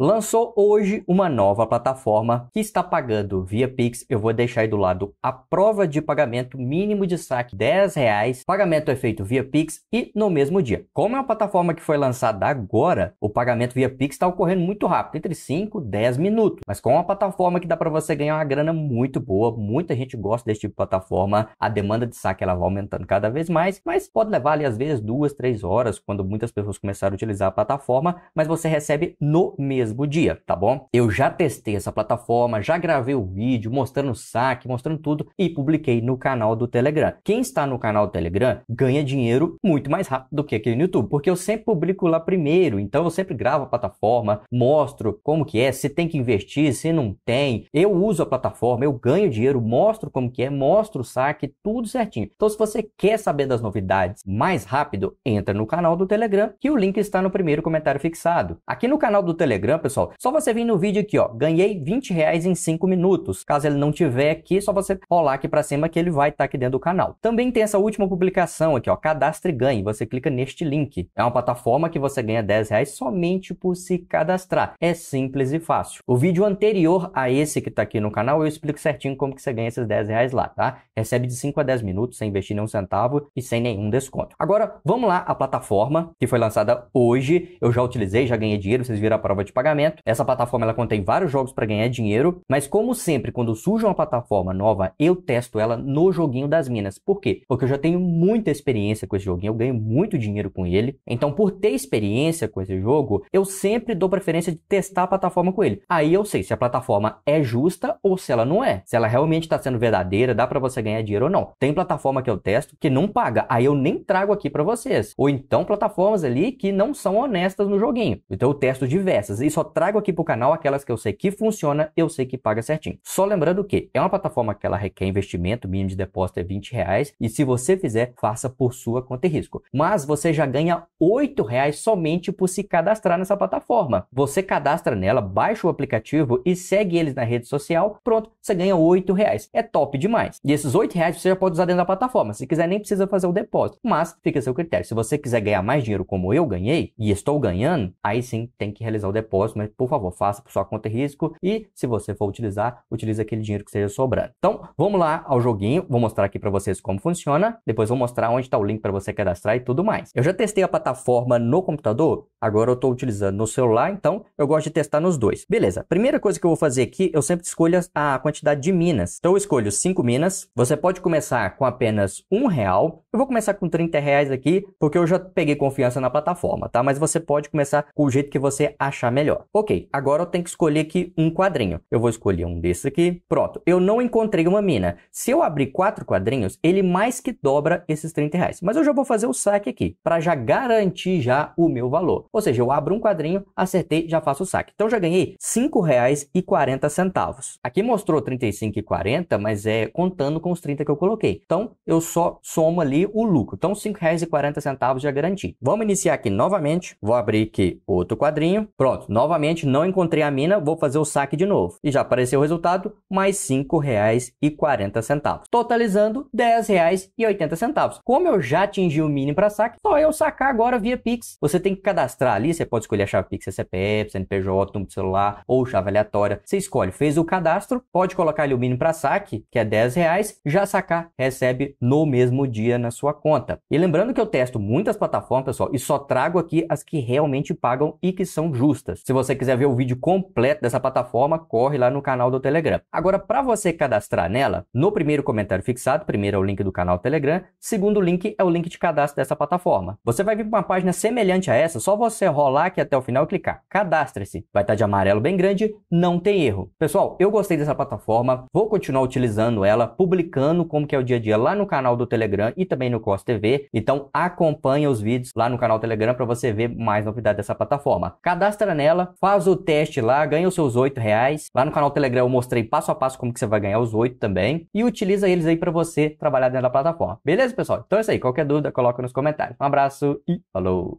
lançou hoje uma nova plataforma que está pagando via Pix. Eu vou deixar aí do lado a prova de pagamento mínimo de saque R$10. Pagamento é feito via Pix e no mesmo dia. Como é uma plataforma que foi lançada agora, o pagamento via Pix está ocorrendo muito rápido, entre 5 e 10 minutos. Mas com uma plataforma que dá para você ganhar uma grana muito boa, muita gente gosta desse tipo de plataforma, a demanda de saque ela vai aumentando cada vez mais, mas pode levar ali às vezes duas, três horas, quando muitas pessoas começaram a utilizar a plataforma, mas você recebe no mesmo dia, tá bom? Eu já testei essa plataforma, já gravei o vídeo mostrando o saque, mostrando tudo e publiquei no canal do Telegram. Quem está no canal do Telegram ganha dinheiro muito mais rápido do que aqui no YouTube, porque eu sempre publico lá primeiro, então eu sempre gravo a plataforma, mostro como que é, se tem que investir, se não tem. Eu uso a plataforma, eu ganho dinheiro, mostro como que é, mostro o saque, tudo certinho. Então se você quer saber das novidades mais rápido, entra no canal do Telegram, que o link está no primeiro comentário fixado. Aqui no canal do Telegram Tá, pessoal, só você vir no vídeo aqui, ó, ganhei 20 reais em 5 minutos. Caso ele não tiver aqui, só você rolar aqui para cima que ele vai estar tá aqui dentro do canal. Também tem essa última publicação aqui, ó, cadastre e ganhe. Você clica neste link. É uma plataforma que você ganha 10 reais somente por se cadastrar. É simples e fácil. O vídeo anterior a esse que está aqui no canal, eu explico certinho como que você ganha esses 10 reais lá, tá? Recebe de 5 a 10 minutos, sem investir nenhum centavo e sem nenhum desconto. Agora, vamos lá, a plataforma que foi lançada hoje, eu já utilizei, já ganhei dinheiro, vocês viram a prova de pagar pagamento. Essa plataforma ela contém vários jogos para ganhar dinheiro, mas como sempre, quando surge uma plataforma nova, eu testo ela no joguinho das minas. Por quê? Porque eu já tenho muita experiência com esse joguinho, eu ganho muito dinheiro com ele. Então, por ter experiência com esse jogo, eu sempre dou preferência de testar a plataforma com ele. Aí eu sei se a plataforma é justa ou se ela não é. Se ela realmente está sendo verdadeira, dá para você ganhar dinheiro ou não. Tem plataforma que eu testo que não paga, aí eu nem trago aqui para vocês. Ou então plataformas ali que não são honestas no joguinho. Então eu testo diversas. Isso só trago aqui para o canal aquelas que eu sei que funciona, eu sei que paga certinho. Só lembrando que é uma plataforma que ela requer investimento, mínimo de depósito é 20 reais, e se você fizer, faça por sua conta e risco. Mas você já ganha 8 reais somente por se cadastrar nessa plataforma. Você cadastra nela, baixa o aplicativo e segue eles na rede social, pronto, você ganha 8 reais. É top demais. E esses 8 reais você já pode usar dentro da plataforma. Se quiser, nem precisa fazer o depósito. Mas fica a seu critério. Se você quiser ganhar mais dinheiro como eu ganhei, e estou ganhando, aí sim tem que realizar o depósito mas por favor, faça por sua conta e risco e se você for utilizar, utilize aquele dinheiro que seja sobrando. Então, vamos lá ao joguinho, vou mostrar aqui para vocês como funciona, depois vou mostrar onde está o link para você cadastrar e tudo mais. Eu já testei a plataforma no computador, agora eu estou utilizando no celular, então eu gosto de testar nos dois. Beleza, primeira coisa que eu vou fazer aqui, eu sempre escolho a quantidade de minas. Então eu escolho 5 minas, você pode começar com apenas um real, eu vou começar com 30 reais aqui, porque eu já peguei confiança na plataforma, tá? Mas você pode começar com o jeito que você achar melhor melhor. Ok, agora eu tenho que escolher aqui um quadrinho. Eu vou escolher um desse aqui. Pronto, eu não encontrei uma mina. Se eu abrir quatro quadrinhos, ele mais que dobra esses 30 reais. Mas eu já vou fazer o saque aqui, para já garantir já o meu valor. Ou seja, eu abro um quadrinho, acertei, já faço o saque. Então já ganhei R$ 5,40. Aqui mostrou 35,40, mas é contando com os 30 que eu coloquei. Então eu só somo ali o lucro. Então R$ 5,40 já garanti. Vamos iniciar aqui novamente. Vou abrir aqui outro quadrinho. Pronto, Novamente, não encontrei a mina, vou fazer o saque de novo. E já apareceu o resultado, mais R$ 5,40. Totalizando R$ 10,80. Como eu já atingi o mínimo para saque, só eu sacar agora via Pix. Você tem que cadastrar ali, você pode escolher a chave Pix, é CPF, CNPJ, número de celular ou chave aleatória. Você escolhe, fez o cadastro, pode colocar ali o mínimo para saque, que é R$ reais, já sacar, recebe no mesmo dia na sua conta. E lembrando que eu testo muitas plataformas, pessoal, e só trago aqui as que realmente pagam e que são justas. Se você quiser ver o vídeo completo dessa plataforma, corre lá no canal do Telegram. Agora, para você cadastrar nela, no primeiro comentário fixado, primeiro é o link do canal Telegram, segundo link é o link de cadastro dessa plataforma. Você vai vir para uma página semelhante a essa, só você rolar aqui até o final e clicar cadastre-se. Vai estar tá de amarelo bem grande, não tem erro. Pessoal, eu gostei dessa plataforma, vou continuar utilizando ela, publicando como que é o dia a dia lá no canal do Telegram e também no Cos TV. Então acompanha os vídeos lá no canal Telegram para você ver mais novidades dessa plataforma. Cadastra nela faz o teste lá, ganha os seus oito reais. Lá no canal Telegram eu mostrei passo a passo como que você vai ganhar os oito também e utiliza eles aí para você trabalhar dentro da plataforma. Beleza, pessoal? Então é isso aí. Qualquer dúvida, coloca nos comentários. Um abraço e falou!